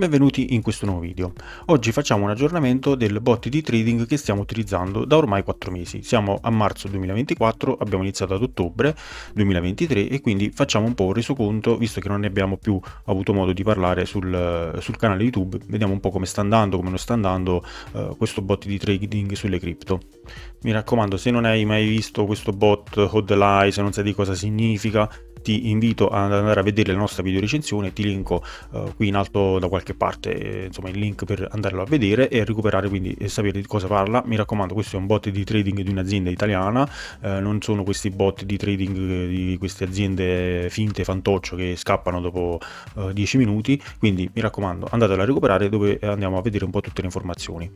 benvenuti in questo nuovo video. Oggi facciamo un aggiornamento del bot di trading che stiamo utilizzando da ormai 4 mesi. Siamo a marzo 2024, abbiamo iniziato ad ottobre 2023 e quindi facciamo un po' un resoconto, visto che non ne abbiamo più avuto modo di parlare sul, sul canale YouTube, vediamo un po' come sta andando, come non sta andando eh, questo bot di trading sulle cripto. Mi raccomando, se non hai mai visto questo bot the Lie, se non sai di cosa significa, ti invito ad andare a vedere la nostra video recensione, ti linko uh, qui in alto da qualche parte eh, insomma il link per andarlo a vedere e recuperare quindi e sapere di cosa parla. Mi raccomando, questo è un bot di trading di un'azienda italiana, eh, non sono questi bot di trading di queste aziende finte fantoccio che scappano dopo uh, eh, 10 minuti, quindi mi raccomando, andatelo a recuperare dove andiamo a vedere un po' tutte le informazioni.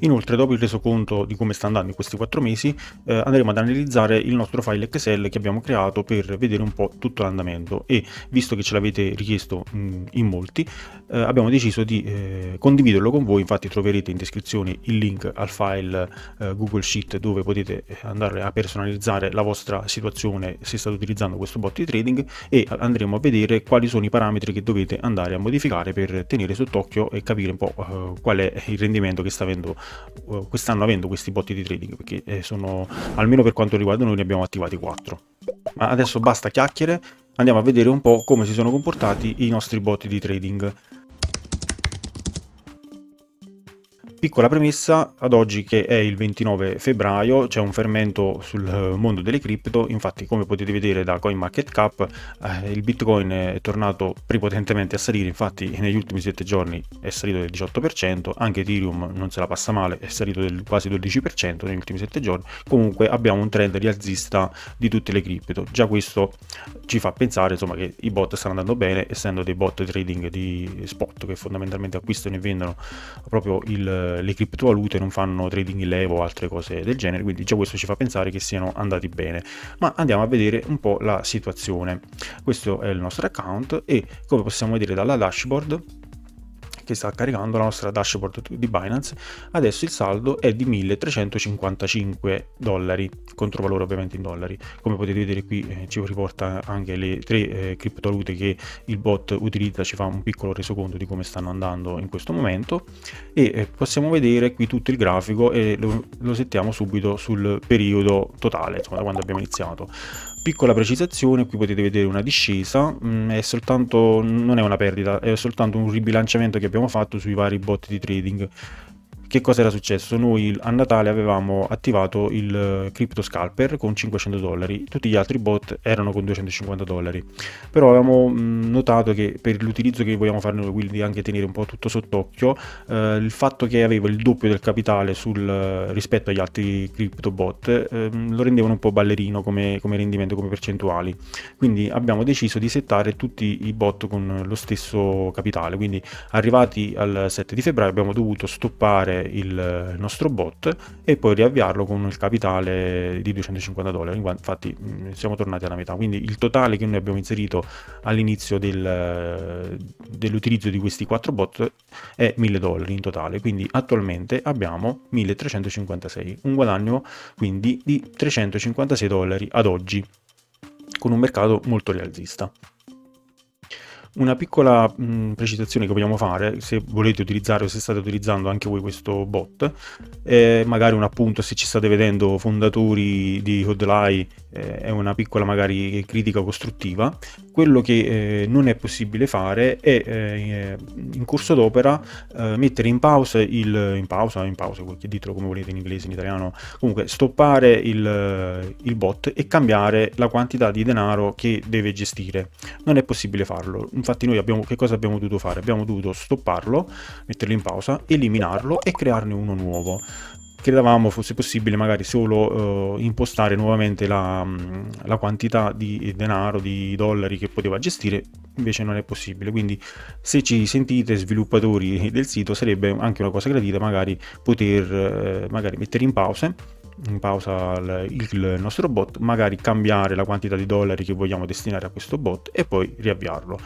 Inoltre, dopo il resoconto di come sta andando in questi 4 mesi, eh, andremo ad analizzare il nostro file Excel che abbiamo creato per vedere un po' tutto tutto l'andamento e visto che ce l'avete richiesto mm, in molti eh, abbiamo deciso di eh, condividerlo con voi infatti troverete in descrizione il link al file eh, Google Sheet dove potete eh, andare a personalizzare la vostra situazione se state utilizzando questo bot di trading e andremo a vedere quali sono i parametri che dovete andare a modificare per tenere sott'occhio e capire un po' eh, qual è il rendimento che sta avendo eh, quest'anno avendo questi bot di trading perché sono almeno per quanto riguarda noi ne abbiamo attivati 4 ma adesso basta chiacchiere, andiamo a vedere un po' come si sono comportati i nostri bot di trading. Piccola premessa, ad oggi che è il 29 febbraio c'è un fermento sul eh, mondo delle cripto, infatti come potete vedere da CoinMarketCap eh, il Bitcoin è tornato prepotentemente a salire, infatti negli ultimi 7 giorni è salito del 18%, anche Ethereum non se la passa male, è salito del quasi 12% negli ultimi 7 giorni, comunque abbiamo un trend rialzista di tutte le cripto, già questo ci fa pensare insomma, che i bot stanno andando bene essendo dei bot trading di spot che fondamentalmente acquistano e vendono proprio il eh, le criptovalute non fanno trading in leva o altre cose del genere, quindi già questo ci fa pensare che siano andati bene. Ma andiamo a vedere un po' la situazione. Questo è il nostro account e come possiamo vedere dalla dashboard che sta caricando la nostra dashboard di Binance, adesso il saldo è di 1355 dollari, controvalore ovviamente in dollari. Come potete vedere qui eh, ci riporta anche le tre eh, criptovalute che il bot utilizza, ci fa un piccolo resoconto di come stanno andando in questo momento e eh, possiamo vedere qui tutto il grafico e lo, lo settiamo subito sul periodo totale, insomma da quando abbiamo iniziato. Piccola precisazione, qui potete vedere una discesa, mm, è soltanto, non è una perdita, è soltanto un ribilanciamento che abbiamo fatto sui vari bot di trading che cosa era successo? Noi a Natale avevamo attivato il eh, Crypto Scalper con 500 dollari, tutti gli altri bot erano con 250 dollari, però avevamo notato che per l'utilizzo che vogliamo fare noi, quindi anche tenere un po' tutto sott'occhio, eh, il fatto che avevo il doppio del capitale sul, eh, rispetto agli altri crypto bot eh, lo rendevano un po' ballerino come, come rendimento, come percentuali, quindi abbiamo deciso di settare tutti i bot con lo stesso capitale, quindi arrivati al 7 di febbraio abbiamo dovuto stoppare il nostro bot e poi riavviarlo con il capitale di 250 dollari. Infatti mm, siamo tornati alla metà, quindi il totale che noi abbiamo inserito all'inizio del, dell'utilizzo di questi 4 bot è 1000 dollari in totale, quindi attualmente abbiamo 1356, un guadagno quindi di 356 dollari ad oggi con un mercato molto rialzista. Una piccola mh, mm, precisazione che vogliamo fare, se volete utilizzare o se state utilizzando anche voi questo bot, eh, magari un appunto se ci state vedendo fondatori di Hotline eh, è una piccola magari critica costruttiva, quello che eh, non è possibile fare è eh, in corso d'opera eh, mettere in pausa il... in pausa, in pausa, ditelo come volete in inglese, in italiano, comunque stoppare il, il bot e cambiare la quantità di denaro che deve gestire. Non è possibile farlo infatti noi abbiamo, che cosa abbiamo dovuto fare? Abbiamo dovuto stopparlo, metterlo in pausa, eliminarlo e crearne uno nuovo credevamo fosse possibile magari solo eh, impostare nuovamente la, mm, la, quantità di denaro, di dollari che poteva gestire, invece non è possibile. Quindi se ci sentite sviluppatori del sito sarebbe anche una cosa gradita magari poter eh, magari mettere in pausa in pausa il, il nostro bot, magari cambiare la quantità di dollari che vogliamo destinare a questo bot e poi riavviarlo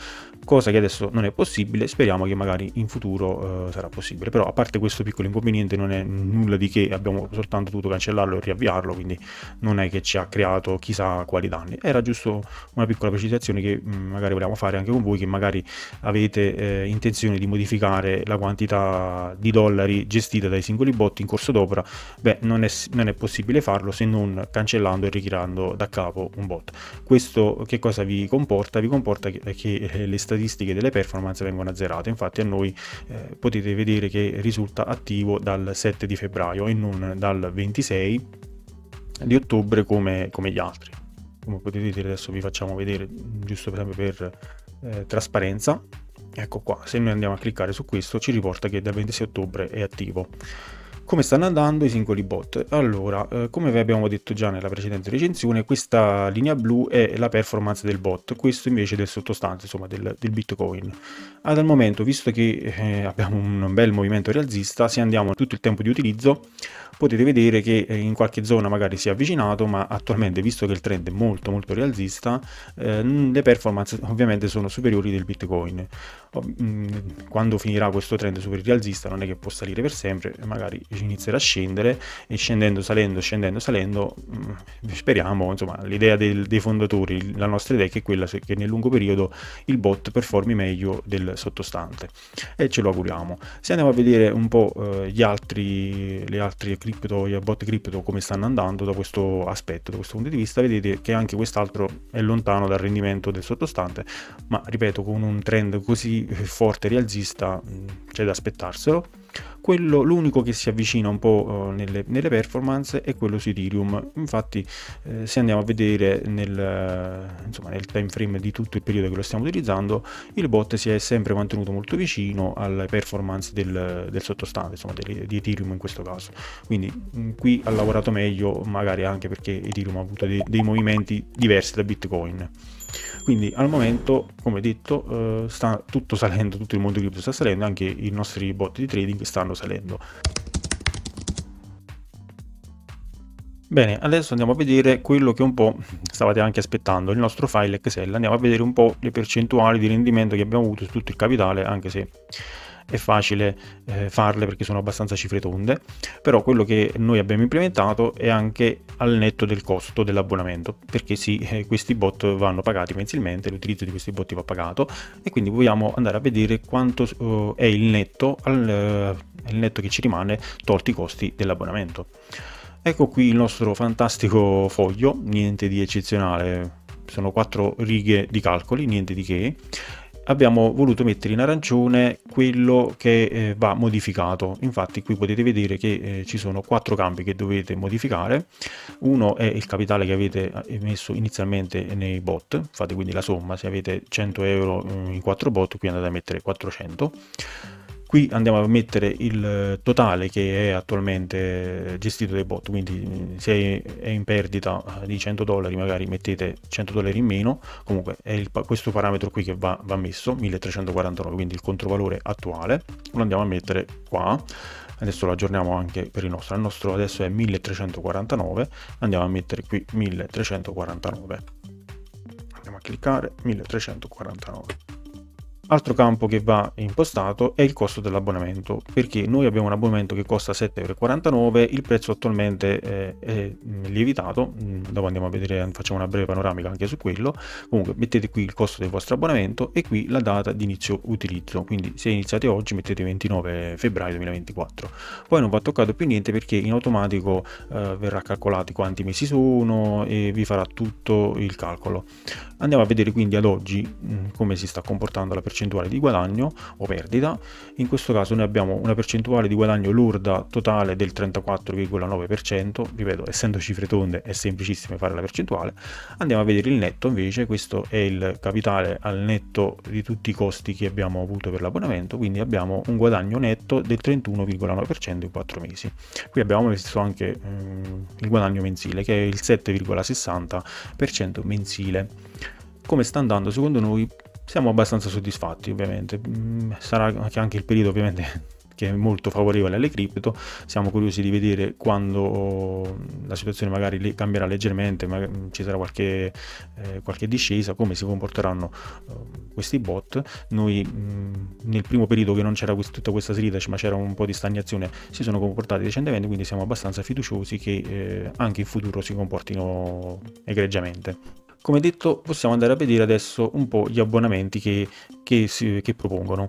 cosa che adesso non è possibile, speriamo che magari in futuro eh, sarà possibile, però a parte questo piccolo inconveniente non è nulla di che, abbiamo soltanto dovuto cancellarlo e riavviarlo, quindi non è che ci ha creato chissà quali danni, era giusto una piccola precisazione che mh, mm, magari volevamo fare anche con voi che magari avete eh, intenzione di modificare la quantità di dollari gestita dai singoli bot in corso d'opera, beh non è, non è possibile farlo se non cancellando e ritirando da capo un bot. Questo che cosa vi comporta? Vi comporta che, eh, che eh, le stagioni statistiche delle performance vengono azzerate. Infatti a noi eh, potete vedere che risulta attivo dal 7 di febbraio e non dal 26 di ottobre come, come gli altri. Come potete vedere adesso vi facciamo vedere giusto per, per eh, trasparenza. Ecco qua, se noi andiamo a cliccare su questo ci riporta che dal 26 ottobre è attivo come stanno andando i singoli bot. Allora, eh, come vi abbiamo detto già nella precedente recensione, questa linea blu è la performance del bot, questo invece del sottostante, insomma del, del Bitcoin. Ad al momento, visto che eh, abbiamo un bel movimento rialzista, se andiamo tutto il tempo di utilizzo, potete vedere che eh, in qualche zona magari si è avvicinato, ma attualmente, visto che il trend è molto molto rialzista, eh, le performance ovviamente sono superiori del Bitcoin. Mm, quando finirà questo trend super rialzista non è che può salire per sempre, magari inizierà a scendere e scendendo, salendo, scendendo, salendo, mm, speriamo, insomma, l'idea del, dei fondatori, la nostra idea è che quella che nel lungo periodo il bot performi meglio del sottostante e ce lo auguriamo. Se andiamo a vedere un po' eh, gli altri, le altre crypto, i bot crypto come stanno andando da questo aspetto, da questo punto di vista, vedete che anche quest'altro è lontano dal rendimento del sottostante, ma ripeto, con un trend così eh, forte rialzista mm, c'è da aspettarselo quello, l'unico che si avvicina un po' eh, nelle, nelle performance è quello su Ethereum. Infatti, eh, se andiamo a vedere nel, eh, insomma, nel, time frame di tutto il periodo che lo stiamo utilizzando, il bot si è sempre mantenuto molto vicino alle performance del, del sottostante, insomma, del, di Ethereum in questo caso. Quindi mm, qui ha lavorato meglio, magari anche perché Ethereum ha avuto dei, dei movimenti diversi da Bitcoin quindi al momento come detto eh, sta tutto salendo tutto il mondo crypto sta salendo anche i nostri bot di trading stanno stanno salendo. Bene, adesso andiamo a vedere quello che un po' stavate anche aspettando, il nostro file Excel. Andiamo a vedere un po' le percentuali di rendimento che abbiamo avuto su tutto il capitale, anche se è facile eh, farle perché sono abbastanza cifre tonde, però quello che noi abbiamo implementato è anche al netto del costo dell'abbonamento, perché sì, eh, questi bot vanno pagati mensilmente, l'utilizzo di questi bot va pagato e quindi vogliamo andare a vedere quanto uh, è il netto, al, uh, il netto che ci rimane tolti i costi dell'abbonamento. Ecco qui il nostro fantastico foglio, niente di eccezionale, sono quattro righe di calcoli, niente di che abbiamo voluto mettere in arancione quello che eh, va modificato infatti qui potete vedere che eh, ci sono quattro campi che dovete modificare uno è il capitale che avete eh, messo inizialmente nei bot fate quindi la somma se avete 100 euro mm, in 4 bot qui andate a mettere 400 qui andiamo a mettere il totale che è attualmente gestito dai bot quindi mm, se è in perdita eh, di 100 dollari magari mettete 100 dollari in meno comunque è il, questo parametro qui che va, va, messo 1349 quindi il controvalore attuale lo andiamo a mettere qua adesso lo aggiorniamo anche per il nostro il nostro adesso è 1349 andiamo a mettere qui 1349 andiamo a cliccare 1349 Altro campo che va impostato è il costo dell'abbonamento, perché noi abbiamo un abbonamento che costa 7,49€, il prezzo attualmente eh, è, è mm, lievitato, mm, dopo andiamo a vedere, mm, facciamo una breve panoramica anche su quello, comunque mettete qui il costo del vostro abbonamento e qui la data di inizio utilizzo, quindi se iniziate oggi mettete 29 febbraio 2024, poi non va toccato più niente perché in automatico eh, verrà calcolato quanti mesi sono e vi farà tutto il calcolo. Andiamo a vedere quindi ad oggi mh, come si sta comportando la percentuale percentuale di guadagno o perdita, in questo caso noi abbiamo una percentuale di guadagno lorda totale del 34,9%, ripeto, essendo cifre tonde è semplicissimo fare la percentuale, andiamo a vedere il netto invece, questo è il capitale al netto di tutti i costi che abbiamo avuto per l'abbonamento, quindi abbiamo un guadagno netto del 31,9% in 4 mesi. Qui abbiamo messo anche um, il guadagno mensile che è il 7,60% mensile. Come sta andando secondo noi siamo abbastanza soddisfatti ovviamente, mm, sarà anche il periodo ovviamente che è molto favorevole alle cripto, siamo curiosi di vedere quando mm, la situazione magari cambierà leggermente, ma mm, ci sarà qualche, eh, qualche discesa, come si comporteranno eh, questi bot. Noi mh, nel primo periodo che non c'era quest- tutta questa salita, ma c'era un po' di stagnazione, si sono comportati decentemente, quindi siamo abbastanza fiduciosi che eh, anche in futuro si comportino egregiamente come detto possiamo andare a vedere adesso un po' gli abbonamenti che, che, si, che propongono.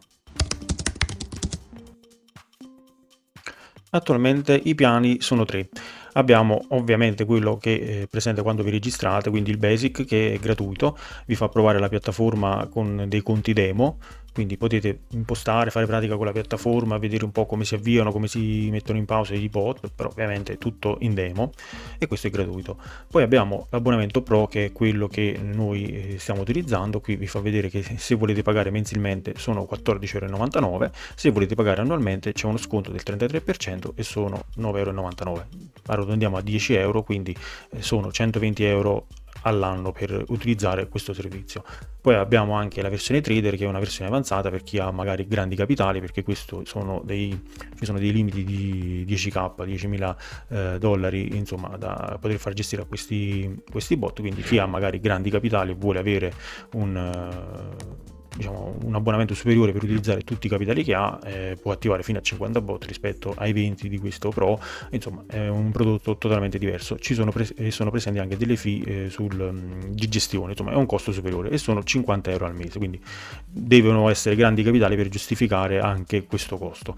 Attualmente i piani sono tre. Abbiamo ovviamente quello che è presente quando vi registrate, quindi il Basic che è gratuito, vi fa provare la piattaforma con dei conti demo, quindi potete impostare, fare pratica con la piattaforma, vedere un po' come si avviano, come si mettono in pausa i bot, però ovviamente tutto in demo e questo è gratuito. Poi abbiamo l'abbonamento Pro che è quello che noi eh, stiamo utilizzando, qui vi fa vedere che se volete pagare mensilmente sono 14,99€, se volete pagare annualmente c'è uno sconto del 33% e sono 9,99€. Arrotondiamo a 10€, quindi eh, sono 120 euro all'anno per utilizzare questo servizio. Poi abbiamo anche la versione trader che è una versione avanzata per chi ha magari grandi capitali perché sono dei, ci sono dei limiti di 10k, 10.000 eh, dollari insomma da poter far gestire a questi, questi bot, quindi chi ha magari grandi capitali e vuole avere un... Uh, diciamo, un abbonamento superiore per utilizzare tutti i capitali che ha, eh, può attivare fino a 50 bot rispetto ai 20 di questo Pro, insomma è un prodotto totalmente diverso. Ci sono, pre- eh, sono presenti anche delle fee eh, sul, mm, di gestione, insomma è un costo superiore e sono 50 euro al mese, quindi devono essere grandi capitali per giustificare anche questo costo.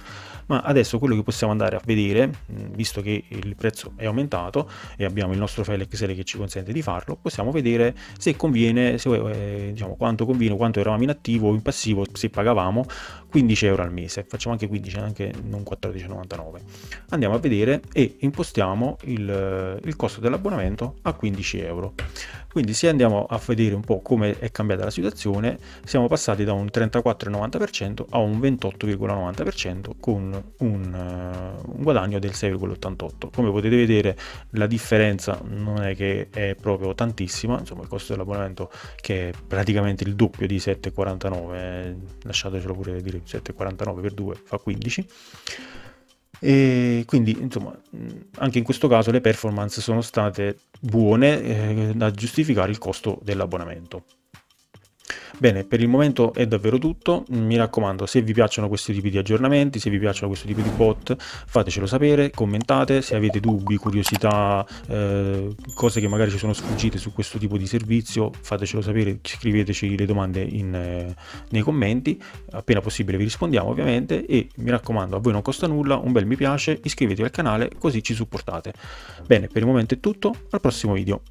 Ma adesso quello che possiamo andare a vedere, mm, visto che il prezzo è aumentato e abbiamo il nostro file Excel che ci consente di farlo, possiamo vedere se conviene, se, eh, diciamo, quanto conviene, quanto eravamo in attività attivo o in passivo, se pagavamo 15 euro al mese, facciamo anche 15, anche non 14,99. Andiamo a vedere e impostiamo il, il costo dell'abbonamento a 15 euro. Quindi se andiamo a vedere un po' come è cambiata la situazione, siamo passati da un 34,90% a un 28,90% con un, uh, un guadagno del 6,88%. Come potete vedere la differenza non è che è proprio tantissima, insomma il costo dell'abbonamento che è praticamente il doppio di 7,49, eh, lasciatecelo pure dire 7,49 per 2 fa 15 e quindi, insomma, anche in questo caso le performance sono state buone eh, da giustificare il costo dell'abbonamento. Bene, per il momento è davvero tutto, mi raccomando se vi piacciono questi tipi di aggiornamenti, se vi piacciono questo tipo di bot fatecelo sapere, commentate, se avete dubbi, curiosità, eh, cose che magari ci sono sfuggite su questo tipo di servizio fatecelo sapere, scriveteci le domande in, eh, nei commenti, appena possibile vi rispondiamo ovviamente e mi raccomando a voi non costa nulla, un bel mi piace, iscrivetevi al canale così ci supportate. Bene, per il momento è tutto, al prossimo video.